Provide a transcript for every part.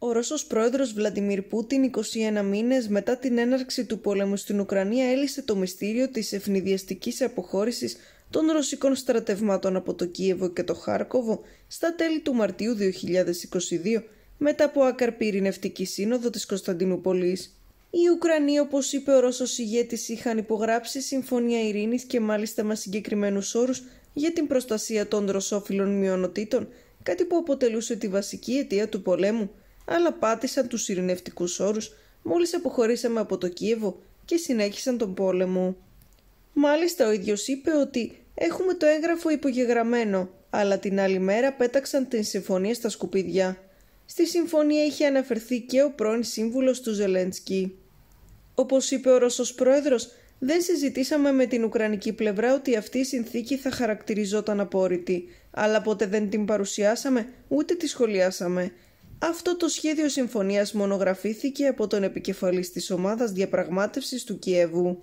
Ο Ρώσος πρόεδρος Βλαντιμίρ Πούτιν 21 μήνες μετά την έναρξη του πολέμου στην Ουκρανία έλυσε το μυστήριο της ευνηδιαστικής αποχώρησης των ρωσικών στρατευμάτων από το Κίεβο και το Χάρκοβο στα τέλη του Μαρτίου 2022 μετά από άκαρπη ειρηνευτική σύνοδο της Κωνσταντινούπολης. Οι Ουκρανοί, όπως είπε ο Ρώσος ηγέτης, είχαν υπογράψει συμφωνία ειρήνης και μάλιστα με συγκεκριμένους όρους για την προστασία των ρωσόφιλων μειονοτήτων, κάτι που αποτελούσε τη βασική αιτία του πολέμου αλλά πάτησαν τους ειρηνευτικούς όρους μόλις αποχωρήσαμε από το Κίεβο και συνέχισαν τον πόλεμο. Μάλιστα ο ίδιος είπε ότι έχουμε το έγγραφο υπογεγραμμένο, αλλά την άλλη μέρα πέταξαν την συμφωνία στα σκουπίδια. Στη συμφωνία είχε αναφερθεί και ο πρώην σύμβουλος του Ζελένσκι. Όπως είπε ο Ρώσος πρόεδρος, δεν συζητήσαμε με την Ουκρανική πλευρά ότι αυτή η συνθήκη θα χαρακτηριζόταν απόρριτη, αλλά ποτέ δεν την παρουσιάσαμε ούτε τη σχολιάσαμε αυτό το σχέδιο συμφωνίας μονογραφήθηκε από τον επικεφαλής της ομάδας διαπραγμάτευσης του Κιέβου.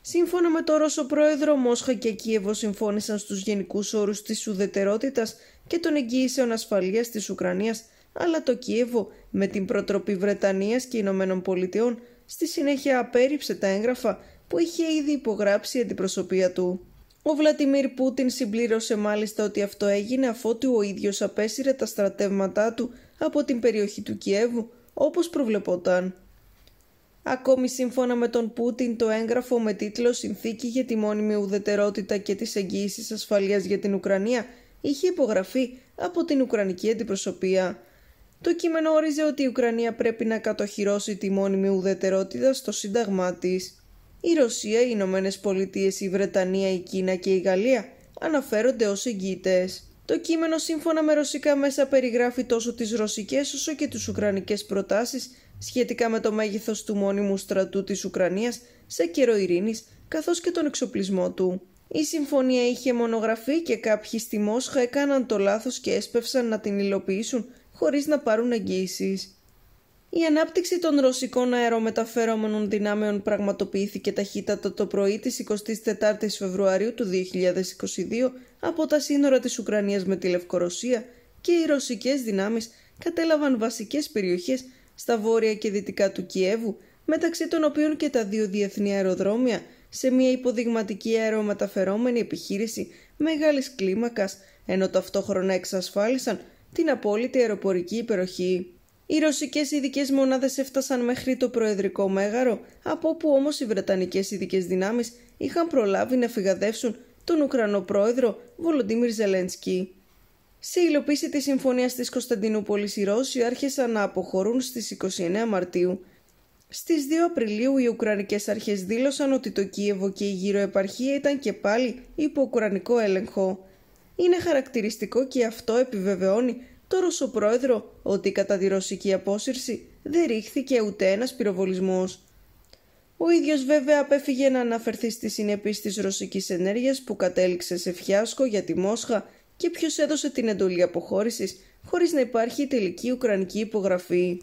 Σύμφωνα με τον Ρώσο πρόεδρο, Μόσχα και Κίεβο συμφώνησαν στους γενικούς όρους της ουδετερότητας και των εγγύησεων ασφαλείας της Ουκρανίας, αλλά το Κίεβο, με την προτροπή Βρετανίας και Ηνωμένων Πολιτειών, στη συνέχεια απέρριψε τα έγγραφα που είχε ήδη υπογράψει η αντιπροσωπεία του. Ο Βλατιμίρ Πούτιν συμπλήρωσε μάλιστα ότι αυτό έγινε αφότου ο ίδιος απέσυρε τα στρατεύματά του από την περιοχή του Κιέβου, όπως προβλεπόταν. Ακόμη σύμφωνα με τον Πούτιν το έγγραφο με τίτλο «Συνθήκη για τη μόνιμη ουδετερότητα και τις εγγύησεις ασφαλείας για την Ουκρανία» είχε υπογραφεί από την Ουκρανική Αντιπροσωπεία. Το κείμενο όριζε ότι η Ουκρανία πρέπει να κατοχυρώσει τη μόνιμη ουδετερότητα στο Σύνταγμά η Ρωσία, οι Ηνωμένες Πολιτείες, η Βρετανία, η Κίνα και η Γαλλία αναφέρονται ως εγγύητες. Το κείμενο σύμφωνα με ρωσικά μέσα περιγράφει τόσο τις ρωσικές όσο και τις ουκρανικές προτάσεις σχετικά με το μέγεθος του μόνιμου στρατού της Ουκρανίας σε καιρό ειρήνης καθώς και τον εξοπλισμό του. Η συμφωνία είχε μονογραφεί και κάποιοι στη Μόσχα έκαναν το λάθος και έσπευσαν να την υλοποιήσουν χωρίς να πάρουν εγγύησεις. Η ανάπτυξη των ρωσικών αερομεταφερόμενων δυνάμεων πραγματοποιήθηκε ταχύτατα το πρωί της 24ης Φεβρουαρίου του 2022 από τα σύνορα της Ουκρανίας με τη Λευκορωσία και οι ρωσικές δυνάμεις κατέλαβαν βασικές περιοχές στα βόρεια και δυτικά του Κιέβου, μεταξύ των οποίων και τα δύο διεθνή αεροδρόμια, σε μια υποδειγματική αερομεταφερόμενη επιχείρηση μεγάλης κλίμακας, ενώ ταυτόχρονα εξασφάλισαν την απόλυτη αεροπορική υπεροχή. Οι ρωσικές ειδικές μοναδε έφτασαν μέχρι το προεδρικό μέγαρο, από όπου όμως οι βρετανικές ειδικές δυνάμεις είχαν προλάβει να φυγαδεύσουν τον Ουκρανό πρόεδρο Βολοντίμιρ Ζελένσκι. Σε υλοποίηση της Συμφωνίας της Κωνσταντινούπολης οι Ρώσοι άρχισαν να αποχωρούν στις 29 Μαρτίου. Στις 2 Απριλίου οι Ουκρανικές αρχές δήλωσαν ότι το Κίεβο και η γύρω επαρχία ήταν και πάλι υπό Ουκρανικό έλεγχο. Είναι χαρακτηριστικό και αυτό επιβεβαιώνει το πρόεδρο ότι κατά τη ρωσική απόσυρση δεν ρίχθηκε ούτε ένας πυροβολισμός. Ο ίδιος βέβαια απέφυγε να αναφερθεί στη συνεπή της ρωσικής ενέργειας που κατέληξε σε φιάσκο για τη Μόσχα και ποιος έδωσε την εντολή αποχώρησης χωρίς να υπάρχει τελική ουκρανική υπογραφή.